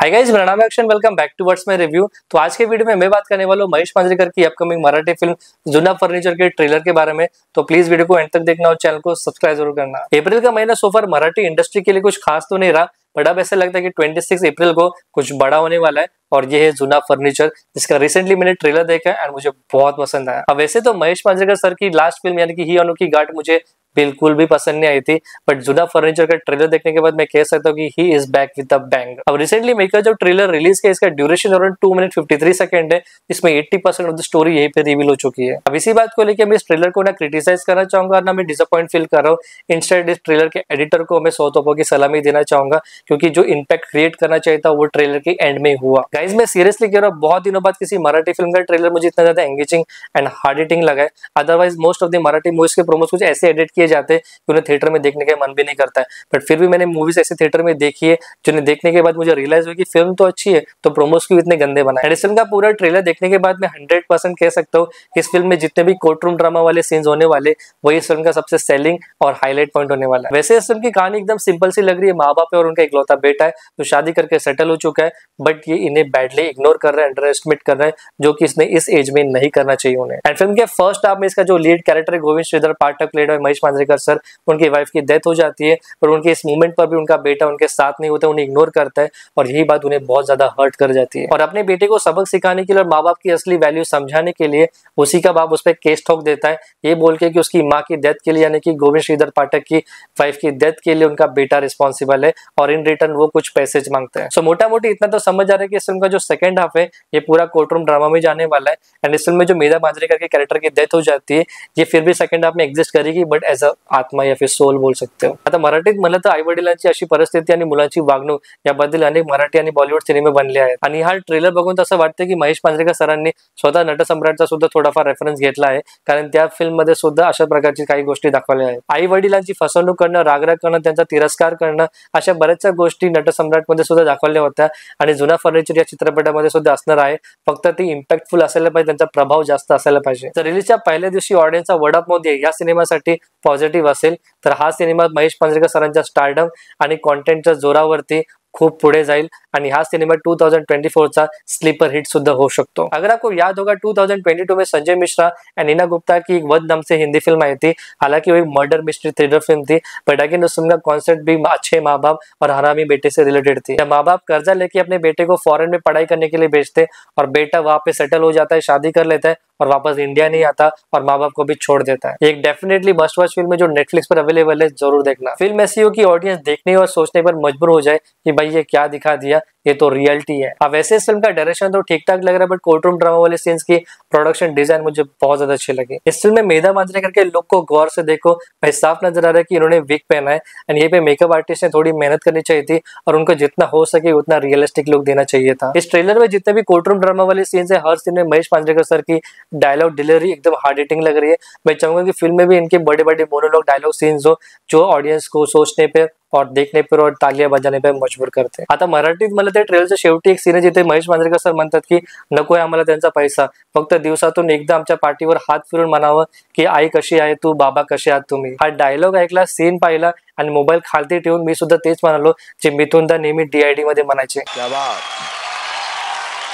Hi guys मेरा नाम है एक्शन वेलकम बैक टू वर्ड्स में रिव्यू तो आज के वीडियो में मैं बात करने वाला हूँ महेश मांजरेकर की upcoming Marathi film Juna furniture के ट्रेलर के बारे में तो प्लीज वीडियो को एंड तक देखना और चैनल को सब्सक्राइब जरूर करना अप्रैल का महीना सोफर मराठी इंडस्ट्री के लिए कुछ खास तो नहीं रहा बट अब ऐसा लगता है कि ट्वेंटी अप्रैल को कुछ बड़ा होने वाला है और ये है जुना फर्नीचर जिसका रिसेंटली मैंने ट्रेलर देखा है एंड मुझे बहुत पसंद आया अब वैसे तो महेश मांजरेकर सर की लास्ट फिल्म यानी कि ही अनु की मुझे बिल्कुल भी पसंद नहीं आई थी बट जुदा फर्नीचर का ट्रेलर देखने के बाद मैं कह सकता हूँ कि he is back with the bang अब रिसेंटली मेकर जब ट्रेलर रिलीज किया इसका duration around two minute fifty three second है इसमें eighty percent of the story यही पे रिवील हो चुकी है अब इसी बात को लेकर मैं इस ट्रेलर को ना क्रिटिसाइज करना चाहूंगा ना मैं डिसअपॉइंट फील कर रहा हूँ इंस्टेड इस ट्रेलर के एडिटर को मैं सौ तोपों की सलामी देना चाहूंगा क्योंकि जो इम्पैक्ट क्रिएट करना चाहिए था वो ट्रेलर के एंड में हुआ गाइज मैं सीरियसली कह रहा हूँ बहुत दिनों बाद किसी मराठी फिल्म का ट्रेलर मुझे इतना ज्यादा एंगेजिंग एंड हार्ड एडिटिंग लगा है otherwise most of the Marathi movies के प्रोमोस कुछ ऐसे एडिट किए इसलिए जाते कि उन्हें थिएटर में देखने का मन भी नहीं करता है बट फिर भी मैंने मूवीज ऐसे थिएटर में देखी है जिन्हें देखने के बाद मुझे रियलाइज हुआ कि फिल्म तो अच्छी है तो प्रोमोस क्यों इतने गंदे बनाए एडिसन का पूरा ट्रेलर देखने के बाद मैं हंड्रेड परसेंट कह सकता हूँ कि इस फिल्म में जितने भी कोर्ट रूम ड्रामा वाले सीन्स होने वाले वही इस फिल्म का सबसे सेलिंग और हाईलाइट पॉइंट होने वाला है वैसे इस फिल्म की कहानी एकदम सिंपल सी लग रही है माँ बाप है और उनका इकलौता बेटा है जो तो शादी करके सेटल हो चुका है बट ये इन्हें बैडली इग्नोर कर रहे हैं अंडर एस्टिमेट कर रहे हैं जो कि इसने इस एज में नहीं करना चाहिए उन्हें एंड फिल्म के फर्स्ट हाफ में इसका जो लीड कैरेक्टर है गोविंद श्रीधर पाठक प्लेड और महेश मांझा चंद्रशेखर सर उनकी वाइफ की डेथ हो जाती है पर उनके इस मूवमेंट पर भी उनका बेटा उनके साथ नहीं होता उन्हें इग्नोर करता है और यही बात उन्हें बहुत ज्यादा हर्ट कर जाती है और अपने बेटे को सबक सिखाने के लिए और माँ बाप की असली वैल्यू समझाने के लिए उसी का बाप उस पर केस ठोक देता है ये बोल के कि उसकी माँ की डेथ के लिए यानी कि गोविंद श्रीधर पाठक की वाइफ की डेथ के लिए उनका बेटा रिस्पॉन्सिबल है और इन रिटर्न वो कुछ पैसे मांगते हैं सो मोटा मोटी इतना तो समझ आ रहा है कि इस फिल्म का जो सेकंड हाफ है ये पूरा कोर्टरूम ड्रामा में जाने वाला है एंड इस फिल्म में जो मेधा मांजरेकर के कैरेक्टर की डेथ हो जाती है ये फिर भी सेकंड हाफ में एग्जिस्ट करेगी बट एज अ आत्मा या फिर सोल बोल सकते हो. आता मराठीत म्हणलं तर आई वडिलांची अशी परिस्थिती आणि मुलांची वागणूक याबद्दल अनेक मराठी आणि बॉलिवूड सिनेमे बनले आहेत आणि हा ट्रेलर बघून असं वाटतं की महेश पांजरेकर सरांनी स्वतः नटसम्राटचा सुद्धा थोडाफार रेफरन्स घेतला आहे कारण त्या मध्ये सुद्धा अशा प्रकारची काही गोष्टी दाखवल्या आहेत आई वडिलांची फसवणूक करणं रागराग करणं त्यांचा तिरस्कार करणं अशा बऱ्याचशा गोष्टी मध्ये सुद्धा दाखवल्या होत्या आणि जुना फर्निचर या चित्रपटामध्ये सुद्धा असणार आहे फक्त ते इम्पॅक्टफुल असायला पाहिजे त्यांचा प्रभाव जास्त असायला पाहिजे तर रिलीजच्या पहिल्या दिवशी ऑडियन्सचा वडाप मोदी या सिनेमासाठी पॉजिटिव असेल तर हा सिनेमा महेश पांजरेकर सरांच्या स्टार्डम आणि कॉन्टेंटच्या जोरावरती खूप पुढे जाईल आणि हा सिनेमा टू थाउजंड ट्वेंटी फोरचा स्लीपर हिट सुद्धा हो शकतो अगर आपको याद होगा टू थाउजेंड ट्वेंटी टू में संजय मिश्रा एंड नीना गुप्ता की एक वध नाम से हिंदी फिल्म आई थी हालांकि वो एक मर्डर मिस्ट्री थ्रिलर फिल्म थी बट अगेन उस फिल्म का कॉन्सेप्ट भी अच्छे माँ बाप और हरामी बेटे से रिलेटेड थी माँ बाप कर्जा लेके अपने बेटे को फॉरन में पढ़ाई करने के लिए भेजते और बेटा वहां पे सेटल हो जाता है शादी कर लेता है और वापस इंडिया नहीं आता और माँ बाप को भी छोड़ देता है एक डेफिनेटली मस्ट वॉच फिल्म है जो नेटफ्लिक्स पर अवेलेबल है जरूर देखना फिल्म ऐसी हो कि ऑडियंस देखने और सोचने पर मजबूर हो जाए कि भाई ये क्या दिखा दिया ये तो रियलिटी है अब हाँ, वैसे इस फिल्म का डायरेक्शन तो ठीक ठाक लग रहा है बट कोर्ट रूम ड्रामा वाले सीन्स की प्रोडक्शन डिजाइन मुझे बहुत ज्यादा अच्छे लगी इस फिल्म में मेधा मांजरेकर के लुक को गौर से देखो भाई साफ नजर आ रहा है कि इन्होंने विक पहना है एंड ये पे मेकअप आर्टिस्ट ने थोड़ी मेहनत करनी चाहिए थी और उनको जितना हो सके उतना रियलिस्टिक लुक देना चाहिए था इस ट्रेलर में जितने भी कोर्ट रूम ड्रामा वाले सीन्स है हर सीन में महेश मांजरेकर सर की डायलॉग डिलीवरी एकदम हार्ड हिटिंग लग रही है मैं चाहूंगा कि फिल्म में भी इनके बड़े बड़े मोनोलॉग डायलॉग सीन्स हो जो ऑडियंस को सोचने पर और देखने पर और तालियां बजाने पर मजबूर करते आता मराठीत मला त्या ट्रेलच्या शेवटी एक सीन जिथे महेश मांजरेकर सर म्हणतात की नको आहे आम्हाला त्यांचा पैसा फक्त दिवसातून एकदा आमच्या पाठीवर हात फिरून म्हणावं की आई कशी आहे तू बाबा कसे आहात तुम्ही हा डायलॉग ऐकला सीन पाहिला आणि मोबाईल खालती ठेवून मी सुद्धा तेच म्हणालो जे मिथुनदा नेहमी डीआयडी मध्ये म्हणायचे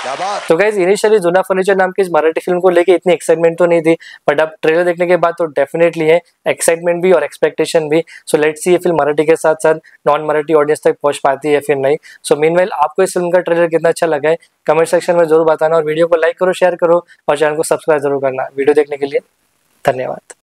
तो गाइज इनिशियली जुना फर्नीचर नाम की इस मराठी फिल्म को लेके इतनी एक्साइटमेंट तो नहीं थी बट अब ट्रेलर देखने के बाद तो डेफिनेटली है एक्साइटमेंट भी और एक्सपेक्टेशन भी सो लेट सी ये फिल्म मराठी के साथ साथ नॉन मराठी ऑडियंस तक पहुंच पाती है फिर नहीं सो मीन आपको इस फिल्म का ट्रेलर कितना अच्छा लगा है कमेंट सेक्शन में जरूर बताना और वीडियो को लाइक करो शेयर करो और चैनल को सब्सक्राइब जरूर करना वीडियो देखने के लिए धन्यवाद